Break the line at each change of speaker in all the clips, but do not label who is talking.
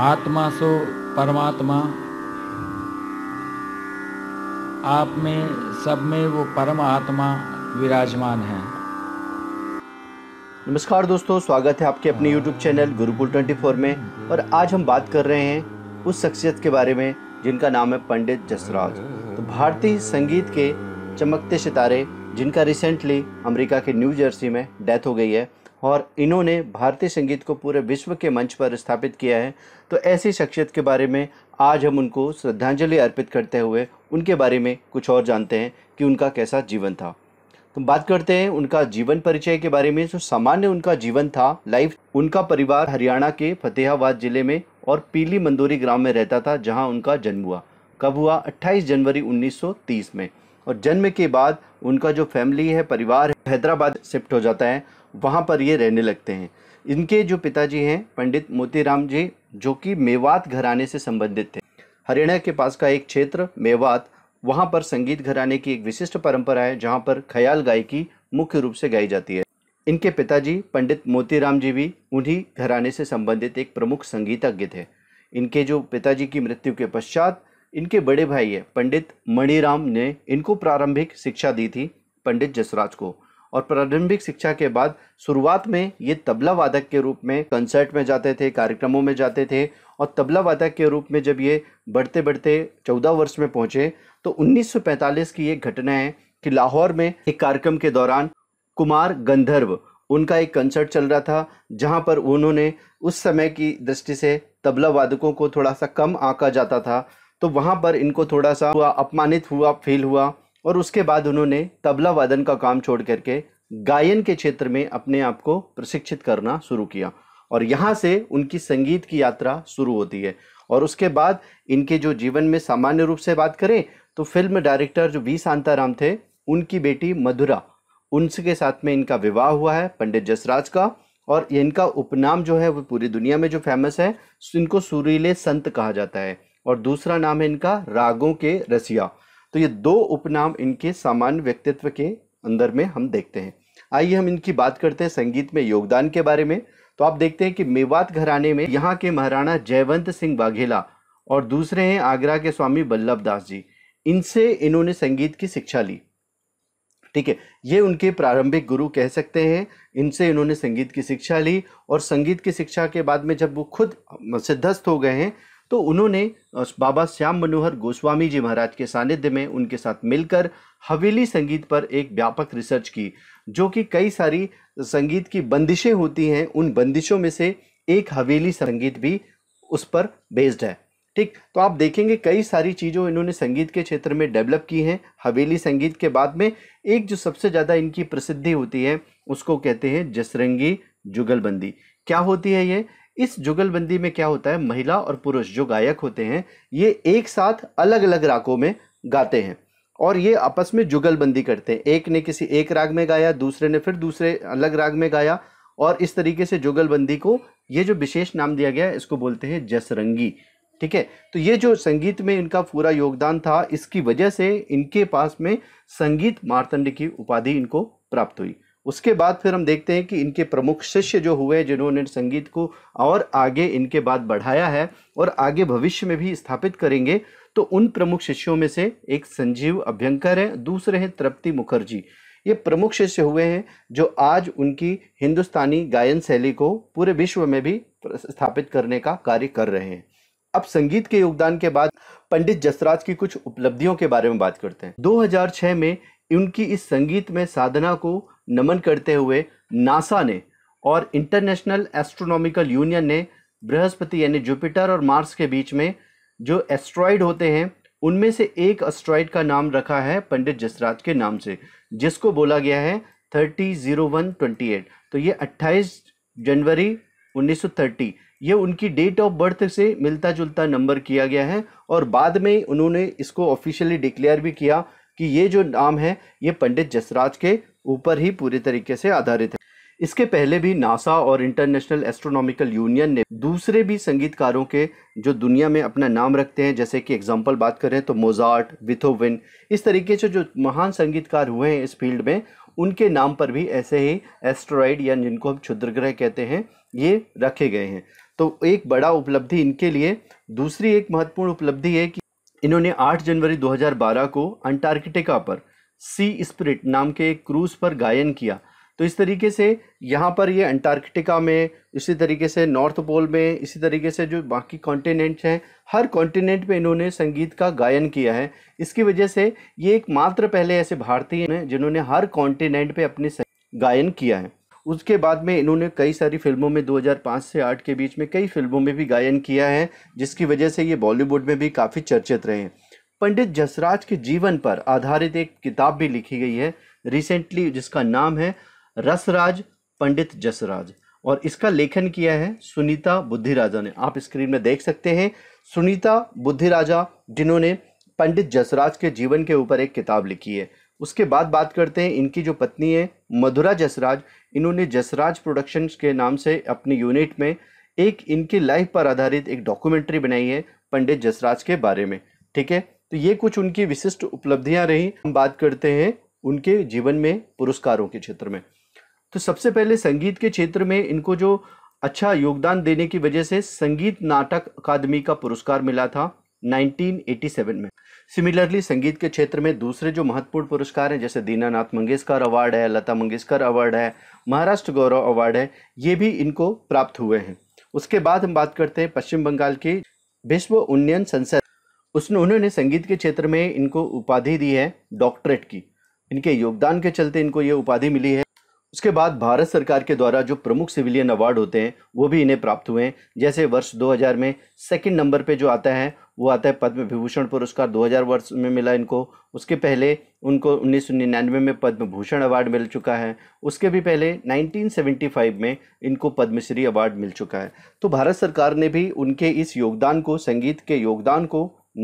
आत्मा सो परमात्मा आप में सब में वो परम आत्मा विराजमान है नमस्कार दोस्तों स्वागत है आपके अपने YouTube चैनल गुरुकुल 24 में और आज हम बात कर रहे हैं उस शख्सियत के बारे में जिनका नाम है पंडित जसराज तो भारतीय संगीत के चमकते सितारे जिनका रिसेंटली अमेरिका के न्यू जर्सी में डेथ हो गई है और इन्होंने भारतीय संगीत को पूरे विश्व के मंच पर स्थापित किया है तो ऐसी शख्सियत के बारे में आज हम उनको श्रद्धांजलि अर्पित करते हुए उनके बारे में कुछ और जानते हैं कि उनका कैसा जीवन था तो बात करते हैं उनका जीवन परिचय के बारे में जो तो सामान्य उनका जीवन था लाइफ उनका परिवार हरियाणा के फतेहाबाद जिले में और पीली मंदोरी ग्राम में रहता था जहाँ उनका जन्म हुआ कब हुआ 28 जनवरी 1930 में और जन्म के बाद उनका जो फैमिली है परिवार हैदराबाद शिफ्ट हो जाता है वहाँ पर ये रहने लगते हैं इनके जो पिताजी हैं पंडित मोतीराम जी जो कि मेवात घराने से संबंधित थे हरियाणा के पास का एक क्षेत्र मेवात वहाँ पर संगीत घराने की एक विशिष्ट परंपरा है जहाँ पर ख्याल गायकी मुख्य रूप से गाई जाती है इनके पिताजी पंडित मोतीराम जी भी उन्हीं घराने से संबंधित एक प्रमुख संगीतज्ञ थे इनके जो पिताजी की मृत्यु के पश्चात इनके बड़े भाई है पंडित मणिराम ने इनको प्रारंभिक शिक्षा दी थी पंडित जसराज को और प्रारंभिक शिक्षा के बाद शुरुआत में ये तबला वादक के रूप में कंसर्ट में जाते थे कार्यक्रमों में जाते थे और तबला वादक के रूप में जब ये बढ़ते बढ़ते चौदह वर्ष में पहुँचे तो 1945 की एक घटना है कि लाहौर में एक कार्यक्रम के दौरान कुमार गंधर्व उनका एक कंसर्ट चल रहा था जहाँ पर उन्होंने उस समय की दृष्टि से तबला वादकों को थोड़ा सा कम आंका जाता था तो वहाँ पर इनको थोड़ा सा हुआ अपमानित हुआ फील हुआ और उसके बाद उन्होंने तबला वादन का काम छोड़ करके गायन के क्षेत्र में अपने आप को प्रशिक्षित करना शुरू किया और यहाँ से उनकी संगीत की यात्रा शुरू होती है और उसके बाद इनके जो जीवन में सामान्य रूप से बात करें तो फिल्म डायरेक्टर जो वी शांताराम थे उनकी बेटी मधुरा उनके साथ में इनका विवाह हुआ है पंडित जसराज का और इनका उपनाम जो है वो पूरी दुनिया में जो फेमस है इनको सुरीले संत कहा जाता है और दूसरा नाम है इनका रागों के रसिया तो ये दो उपनाम इनके सामान्य व्यक्तित्व के अंदर में हम देखते हैं आइए हम इनकी बात करते हैं संगीत में योगदान के बारे में तो आप देखते हैं कि मेवात घराने में यहाँ के महाराणा जयवंत सिंह बाघेला और दूसरे हैं आगरा के स्वामी बल्लभ दास जी इनसे इन्होंने संगीत की शिक्षा ली ठीक है ये उनके प्रारंभिक गुरु कह सकते हैं इनसे इन्होंने संगीत की शिक्षा ली और संगीत की शिक्षा के बाद में जब वो खुद सिद्धस्त हो गए हैं तो उन्होंने बाबा श्याम मनोहर गोस्वामी जी महाराज के सानिध्य में उनके साथ मिलकर हवेली संगीत पर एक व्यापक रिसर्च की जो कि कई सारी संगीत की बंदिशें होती हैं उन बंदिशों में से एक हवेली संगीत भी उस पर बेस्ड है ठीक तो आप देखेंगे कई सारी चीज़ों इन्होंने संगीत के क्षेत्र में डेवलप की हैं हवेली संगीत के बाद में एक जो सबसे ज़्यादा इनकी प्रसिद्धि होती है उसको कहते हैं जसरंगी जुगलबंदी क्या होती है ये इस जुगलबंदी में क्या होता है महिला और पुरुष जो गायक होते हैं ये एक साथ अलग अलग रागों में गाते हैं और ये आपस में जुगलबंदी करते हैं एक ने किसी एक राग में गाया दूसरे ने फिर दूसरे अलग राग में गाया और इस तरीके से जुगलबंदी को ये जो विशेष नाम दिया गया है इसको बोलते हैं जसरंगी ठीक है तो ये जो संगीत में इनका पूरा योगदान था इसकी वजह से इनके पास में संगीत मारतंड की उपाधि इनको प्राप्त हुई उसके बाद फिर हम देखते हैं कि इनके प्रमुख शिष्य जो हुए जिन्होंने संगीत को और आगे इनके बाद बढ़ाया है और आगे भविष्य में भी स्थापित करेंगे तो उन प्रमुख शिष्यों में से एक संजीव अभ्यंकर हैं दूसरे हैं तृप्ति मुखर्जी ये प्रमुख शिष्य हुए हैं जो आज उनकी हिंदुस्तानी गायन शैली को पूरे विश्व में भी स्थापित करने का कार्य कर रहे हैं अब संगीत के योगदान के बाद पंडित जसराज की कुछ उपलब्धियों के बारे में बात करते हैं 2006 में उनकी इस संगीत में साधना को नमन करते हुए नासा ने और इंटरनेशनल एस्ट्रोनॉमिकल यूनियन ने बृहस्पति यानी जुपिटर और मार्स के बीच में जो एस्ट्रॉयड होते हैं उनमें से एक एस्ट्रॉयड का नाम रखा है पंडित जसराज के नाम से जिसको बोला गया है thirty zero one twenty eight तो ये अट्ठाईस जनवरी उन्नीस सौ थर्टी ये उनकी डेट ऑफ बर्थ से मिलता जुलता नंबर किया गया है और बाद में उन्होंने इसको ऑफिशियली डिक्लेयर भी किया कि ये जो नाम है ये पंडित जसराज के ऊपर ही पूरी तरीके से आधारित है इसके पहले भी नासा और इंटरनेशनल एस्ट्रोनॉमिकल यूनियन ने दूसरे भी संगीतकारों के जो दुनिया में अपना नाम रखते हैं जैसे कि एग्जाम्पल बात करें तो मोजार्ट विथोविन इस तरीके से जो महान संगीतकार हुए हैं इस फील्ड में उनके नाम पर भी ऐसे ही एस्ट्रॉइड या जिनको हम क्षुद्र ग्रह कहते हैं ये रखे गए हैं तो एक बड़ा उपलब्धि इनके लिए दूसरी एक महत्वपूर्ण उपलब्धि है कि इन्होंने 8 जनवरी 2012 को अंटार्कटिका पर सी स्पिरिट नाम के क्रूज पर गायन किया तो इस तरीके से यहाँ पर ये अंटार्कटिका में इसी तरीके से नॉर्थ पोल में इसी तरीके से जो बाकी कॉन्टिनेंट्स हैं हर कॉन्टिनेंट पे इन्होंने संगीत का गायन किया है इसकी वजह से ये एकमात्र पहले ऐसे भारतीय हैं जिन्होंने हर कॉन्टिनेंट पे अपने गायन किया है उसके बाद में इन्होंने कई सारी फिल्मों में 2005 से 8 के बीच में कई फिल्मों में भी गायन किया है जिसकी वजह से ये बॉलीवुड में भी काफ़ी चर्चित रहे हैं पंडित जसराज के जीवन पर आधारित एक किताब भी लिखी गई है रिसेंटली जिसका नाम है रसराज पंडित जसराज और इसका लेखन किया है सुनीता बुद्धि ने आप स्क्रीन में देख सकते हैं सुनीता बुद्धि जिन्होंने पंडित जसराज के जीवन के ऊपर एक किताब लिखी है उसके बाद बात करते हैं इनकी जो पत्नी है मधुरा जसराज इन्होंने जसराज प्रोडक्शंस के नाम से अपनी यूनिट में एक इनके लाइफ पर आधारित एक डॉक्यूमेंट्री बनाई है पंडित जसराज के बारे में ठीक है तो ये कुछ उनकी विशिष्ट उपलब्धियां रही हम बात करते हैं उनके जीवन में पुरस्कारों के क्षेत्र में तो सबसे पहले संगीत के क्षेत्र में इनको जो अच्छा योगदान देने की वजह से संगीत नाटक अकादमी का पुरस्कार मिला था 1987 में सिमिलरली संगीत के क्षेत्र में दूसरे जो महत्वपूर्ण पुरस्कार हैं जैसे दीनानाथ मंगेशकर अवार्ड है लता मंगेशकर अवार्ड है महाराष्ट्र गौरव अवार्ड है ये भी इनको प्राप्त हुए हैं उसके बाद हम बात करते हैं पश्चिम बंगाल की विश्व उन्नयन संसद उसने उन्होंने संगीत के क्षेत्र में इनको उपाधि दी है डॉक्टरेट की इनके योगदान के चलते इनको ये उपाधि मिली है उसके बाद भारत सरकार के द्वारा जो प्रमुख सिविलियन अवार्ड होते हैं वो भी इन्हें प्राप्त हुए हैं जैसे वर्ष 2000 में सेकंड नंबर पे जो आता है वो आता है पद्म विभूषण पुरस्कार 2000 वर्ष में मिला इनको उसके पहले उनको उन्नीस में पद्म भूषण अवार्ड मिल चुका है उसके भी पहले 1975 में इनको पद्मश्री अवार्ड मिल चुका है तो भारत सरकार ने भी उनके इस योगदान को संगीत के योगदान को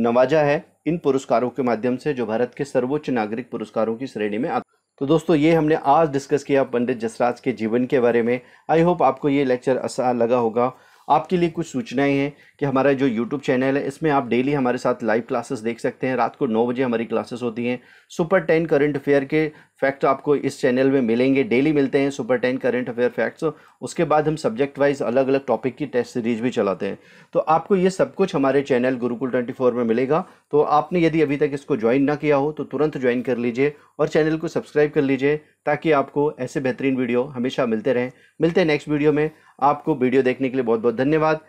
नवाजा है इन पुरस्कारों के माध्यम से जो भारत के सर्वोच्च नागरिक पुरस्कारों की श्रेणी में आता तो दोस्तों ये हमने आज डिस्कस किया पंडित जसराज के जीवन के बारे में आई होप आपको ये लेक्चर असा लगा होगा आपके लिए कुछ सूचनाएं हैं कि हमारा जो यूट्यूब चैनल है इसमें आप डेली हमारे साथ लाइव क्लासेस देख सकते हैं रात को नौ बजे हमारी क्लासेस होती हैं सुपर टेन करंट अफेयर के फैक्ट आपको इस चैनल में मिलेंगे डेली मिलते हैं super ten current affair facts उसके बाद हम सब्जेक्ट वाइज अलग अलग टॉपिक की टेस्ट सीरीज भी चलाते हैं तो आपको ये सब कुछ हमारे चैनल गुरुकुल ट्वेंटी फोर में मिलेगा तो आपने यदि अभी तक इसको ज्वाइन ना किया हो तो तुरंत ज्वाइन कर लीजिए और चैनल को सब्सक्राइब कर लीजिए ताकि आपको ऐसे बेहतरीन वीडियो हमेशा मिलते रहें मिलते हैं नेक्स्ट वीडियो में आपको वीडियो देखने के लिए बहुत बहुत धन्यवाद